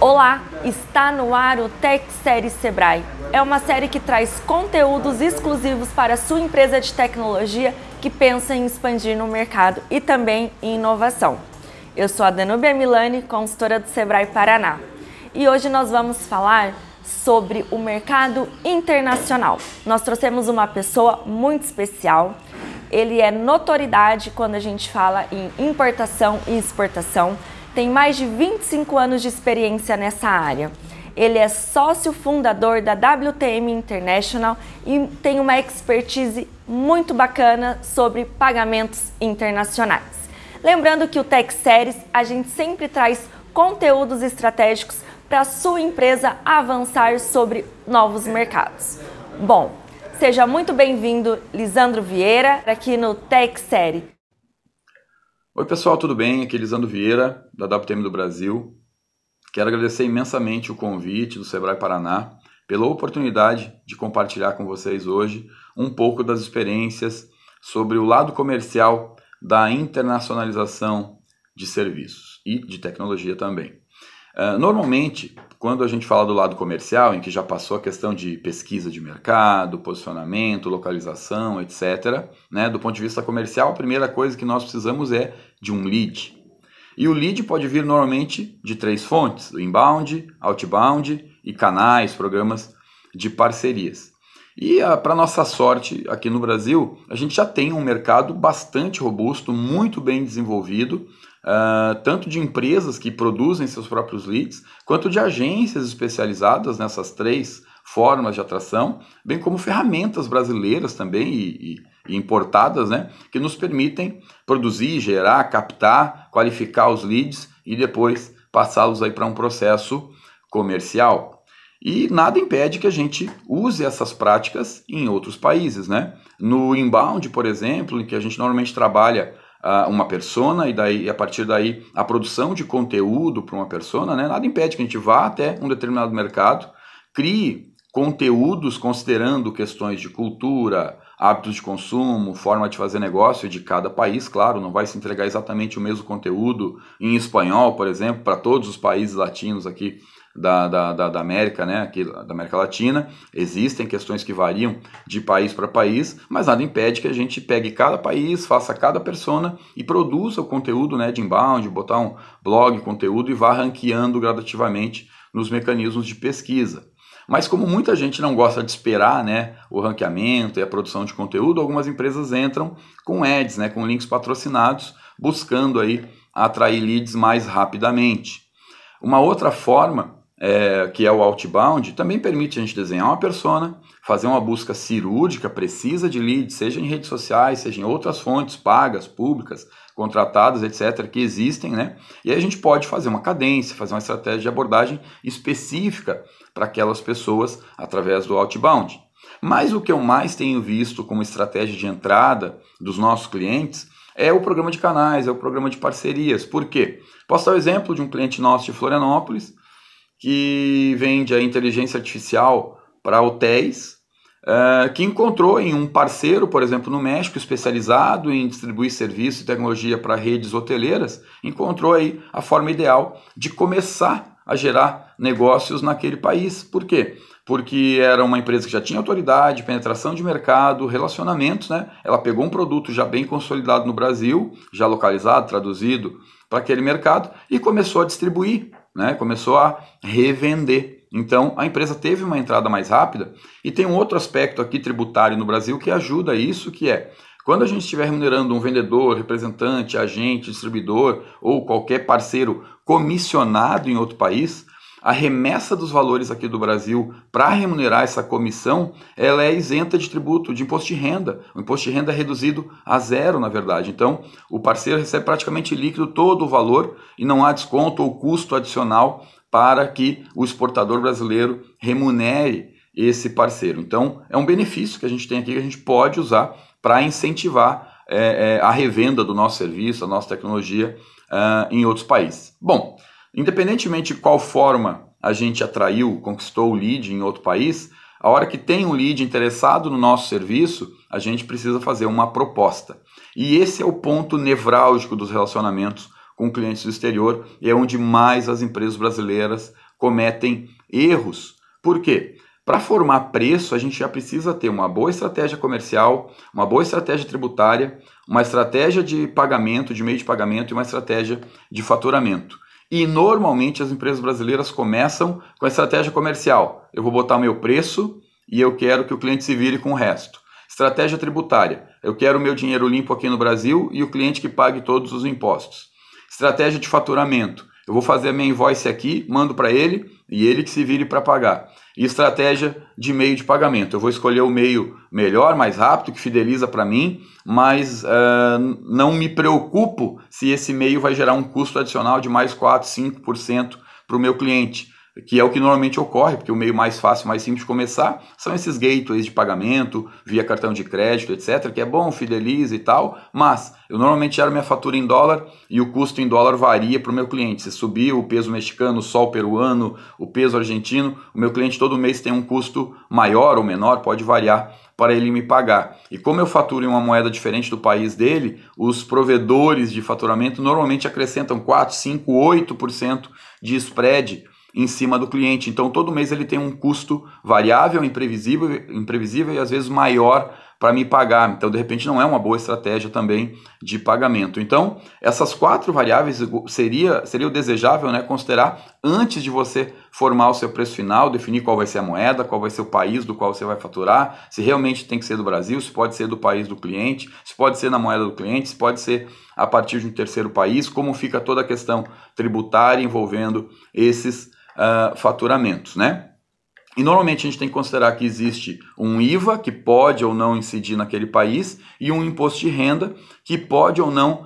Olá, está no ar o Tech Série Sebrae. É uma série que traz conteúdos exclusivos para sua empresa de tecnologia que pensa em expandir no mercado e também em inovação. Eu sou a Danúbia Milani, consultora do Sebrae Paraná. E hoje nós vamos falar sobre o mercado internacional. Nós trouxemos uma pessoa muito especial. Ele é notoriedade quando a gente fala em importação e exportação. Tem mais de 25 anos de experiência nessa área. Ele é sócio fundador da WTM International e tem uma expertise muito bacana sobre pagamentos internacionais. Lembrando que o Tech Series a gente sempre traz conteúdos estratégicos para sua empresa avançar sobre novos mercados. Bom, seja muito bem-vindo, Lisandro Vieira, aqui no Tech Série. Oi, pessoal, tudo bem? Aqui é Lisandro Vieira, da WTM do Brasil. Quero agradecer imensamente o convite do Sebrae Paraná pela oportunidade de compartilhar com vocês hoje um pouco das experiências sobre o lado comercial da internacionalização de serviços e de tecnologia também. Ah, normalmente, quando a gente fala do lado comercial, em que já passou a questão de pesquisa de mercado, posicionamento, localização, etc., né, do ponto de vista comercial, a primeira coisa que nós precisamos é de um lead. E o lead pode vir normalmente de três fontes: inbound, outbound e canais, programas de parcerias. E ah, para nossa sorte aqui no Brasil, a gente já tem um mercado bastante robusto, muito bem desenvolvido, uh, tanto de empresas que produzem seus próprios leads, quanto de agências especializadas nessas três formas de atração, bem como ferramentas brasileiras também e, e, importadas, né, que nos permitem produzir, gerar, captar, qualificar os leads e depois passá-los aí para um processo comercial. E nada impede que a gente use essas práticas em outros países, né? No inbound, por exemplo, em que a gente normalmente trabalha uh, uma persona e daí a partir daí a produção de conteúdo para uma persona, né, nada impede que a gente vá até um determinado mercado, crie conteúdos considerando questões de cultura, hábitos de consumo, forma de fazer negócio de cada país, claro, não vai se entregar exatamente o mesmo conteúdo em espanhol, por exemplo, para todos os países latinos aqui da, da, da, da América, né, aqui, da América Latina. Existem questões que variam de país para país, mas nada impede que a gente pegue cada país, faça cada persona e produza o conteúdo né, de inbound, botar um blog, conteúdo e vá ranqueando gradativamente nos mecanismos de pesquisa. Mas como muita gente não gosta de esperar né, o ranqueamento e a produção de conteúdo, algumas empresas entram com ads, né, com links patrocinados, buscando aí atrair leads mais rapidamente. Uma outra forma é, que é o outbound, também permite a gente desenhar uma persona, fazer uma busca cirúrgica precisa de leads, seja em redes sociais, seja em outras fontes pagas, públicas, contratadas, etc., que existem, né? E aí a gente pode fazer uma cadência, fazer uma estratégia de abordagem específica para aquelas pessoas através do outbound. Mas o que eu mais tenho visto como estratégia de entrada dos nossos clientes é o programa de canais, é o programa de parcerias. Por quê? Posso dar o exemplo de um cliente nosso de Florianópolis que vende a inteligência artificial para hotéis, uh, que encontrou em um parceiro, por exemplo, no México, especializado em distribuir serviço e tecnologia para redes hoteleiras, encontrou aí a forma ideal de começar a gerar negócios naquele país. Por quê? Porque era uma empresa que já tinha autoridade, penetração de mercado, relacionamentos, né? Ela pegou um produto já bem consolidado no Brasil, já localizado, traduzido para aquele mercado e começou a distribuir né? começou a revender. Então a empresa teve uma entrada mais rápida e tem um outro aspecto aqui tributário no Brasil que ajuda isso, que é quando a gente estiver remunerando um vendedor, representante, agente, distribuidor ou qualquer parceiro comissionado em outro país, a remessa dos valores aqui do Brasil para remunerar essa comissão, ela é isenta de tributo, de imposto de renda. O imposto de renda é reduzido a zero, na verdade. Então, o parceiro recebe praticamente líquido todo o valor e não há desconto ou custo adicional para que o exportador brasileiro remunere esse parceiro. Então, é um benefício que a gente tem aqui que a gente pode usar para incentivar é, é, a revenda do nosso serviço, a nossa tecnologia uh, em outros países. Bom, Independentemente de qual forma a gente atraiu, conquistou o lead em outro país, a hora que tem um lead interessado no nosso serviço, a gente precisa fazer uma proposta. E esse é o ponto nevrálgico dos relacionamentos com clientes do exterior e é onde mais as empresas brasileiras cometem erros. Por quê? Para formar preço, a gente já precisa ter uma boa estratégia comercial, uma boa estratégia tributária, uma estratégia de pagamento, de meio de pagamento e uma estratégia de faturamento. E normalmente as empresas brasileiras começam com a estratégia comercial. Eu vou botar o meu preço e eu quero que o cliente se vire com o resto. Estratégia tributária. Eu quero o meu dinheiro limpo aqui no Brasil e o cliente que pague todos os impostos. Estratégia de faturamento. Eu vou fazer a minha invoice aqui, mando para ele e ele que se vire para pagar. E estratégia de meio de pagamento. Eu vou escolher o meio melhor, mais rápido, que fideliza para mim, mas uh, não me preocupo se esse meio vai gerar um custo adicional de mais 4, 5% para o meu cliente que é o que normalmente ocorre, porque o meio mais fácil, mais simples de começar são esses gateways de pagamento, via cartão de crédito, etc., que é bom, fideliza e tal, mas eu normalmente gero minha fatura em dólar e o custo em dólar varia para o meu cliente. Se subir o peso mexicano, o sol peruano, o peso argentino, o meu cliente todo mês tem um custo maior ou menor, pode variar para ele me pagar. E como eu faturo em uma moeda diferente do país dele, os provedores de faturamento normalmente acrescentam 4, 5, 8% de spread em cima do cliente. Então, todo mês ele tem um custo variável, imprevisível, imprevisível e às vezes maior para me pagar. Então, de repente, não é uma boa estratégia também de pagamento. Então, essas quatro variáveis seria, seria o desejável né, considerar antes de você formar o seu preço final, definir qual vai ser a moeda, qual vai ser o país do qual você vai faturar, se realmente tem que ser do Brasil, se pode ser do país do cliente, se pode ser na moeda do cliente, se pode ser a partir de um terceiro país, como fica toda a questão tributária envolvendo esses uh, faturamentos, né? E normalmente a gente tem que considerar que existe um IVA, que pode ou não incidir naquele país, e um imposto de renda, que pode ou não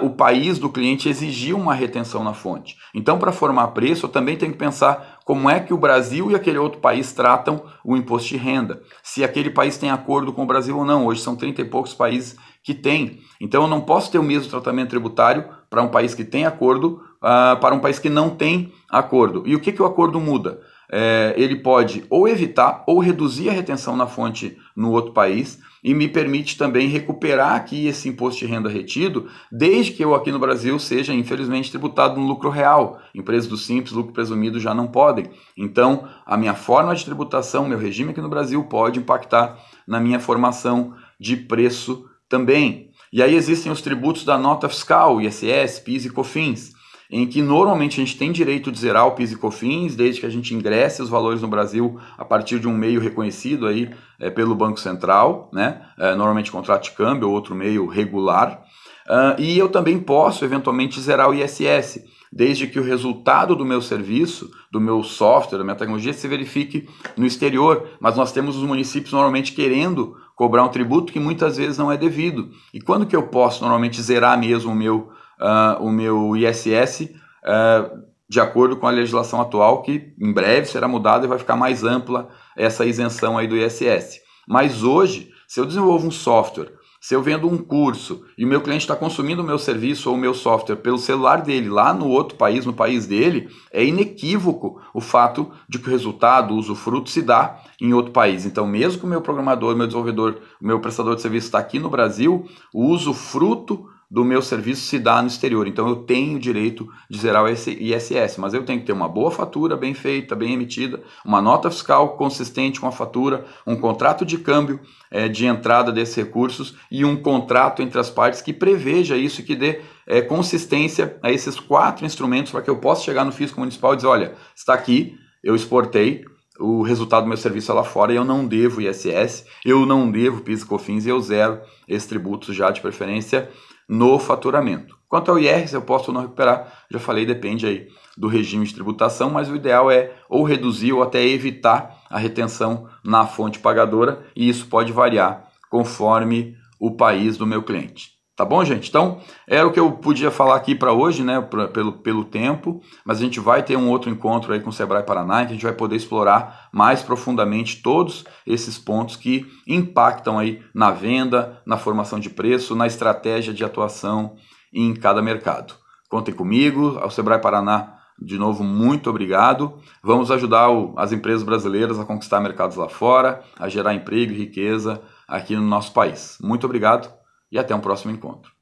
uh, o país do cliente exigir uma retenção na fonte. Então, para formar preço, eu também tenho que pensar como é que o Brasil e aquele outro país tratam o imposto de renda. Se aquele país tem acordo com o Brasil ou não. Hoje são 30 e poucos países que têm. Então, eu não posso ter o mesmo tratamento tributário para um país que tem acordo ah, para um país que não tem acordo. E o que, que o acordo muda? É, ele pode ou evitar ou reduzir a retenção na fonte no outro país e me permite também recuperar aqui esse imposto de renda retido, desde que eu aqui no Brasil seja infelizmente tributado no lucro real. Empresas do Simples, lucro presumido já não podem. Então, a minha forma de tributação, meu regime aqui no Brasil pode impactar na minha formação de preço também. E aí existem os tributos da nota fiscal, ISS, PIS e COFINS em que normalmente a gente tem direito de zerar o PIS e COFINS, desde que a gente ingresse os valores no Brasil a partir de um meio reconhecido aí, é, pelo Banco Central, né? É, normalmente contrato de câmbio ou outro meio regular. Uh, e eu também posso eventualmente zerar o ISS, desde que o resultado do meu serviço, do meu software, da minha tecnologia se verifique no exterior. Mas nós temos os municípios normalmente querendo cobrar um tributo que muitas vezes não é devido. E quando que eu posso normalmente zerar mesmo o meu uh, o meu ISS uh, ah, de acordo com a legislação atual, que em breve será mudada e vai ficar mais ampla essa isenção aí do ISS. Mas hoje, se eu desenvolvo um software, se eu vendo um curso e o meu cliente está consumindo o meu serviço ou o meu software pelo celular dele lá no outro país, no país dele, é inequívoco o fato de que o resultado, o usufruto se dá em outro país. Então, mesmo que o meu programador, meu desenvolvedor, o meu prestador de serviço está aqui no Brasil, o usufruto do meu serviço se dá no exterior. Então eu tenho direito de zerar o ISS, mas eu tenho que ter uma boa fatura bem feita, bem emitida, uma nota fiscal consistente com a fatura, um contrato de câmbio é, de entrada desses recursos e um contrato entre as partes que preveja isso e que dê é, consistência a esses quatro instrumentos para que eu possa chegar no fisco municipal e dizer: olha, está aqui, eu exportei, o resultado do meu serviço é lá fora e eu não devo ISS, eu não devo PIS e COFINS e eu zero esses tributos já de preferência no faturamento. Quanto ao IR, eu posso ou não recuperar, já falei, depende aí do regime de tributação, mas o ideal é ou reduzir ou até evitar a retenção na fonte pagadora, e isso pode variar conforme o país do meu cliente. Tá bom, gente? Então, era o que eu podia falar aqui para hoje, né? Pra, pelo, pelo tempo, mas a gente vai ter um outro encontro aí com o Sebrae Paraná, que a gente vai poder explorar mais profundamente todos esses pontos que impactam aí na venda, na formação de preço, na estratégia de atuação em cada mercado. Contem comigo, ao Sebrae Paraná, de novo, muito obrigado. Vamos ajudar o, as empresas brasileiras a conquistar mercados lá fora, a gerar emprego e riqueza aqui no nosso país. Muito obrigado e até um próximo encontro.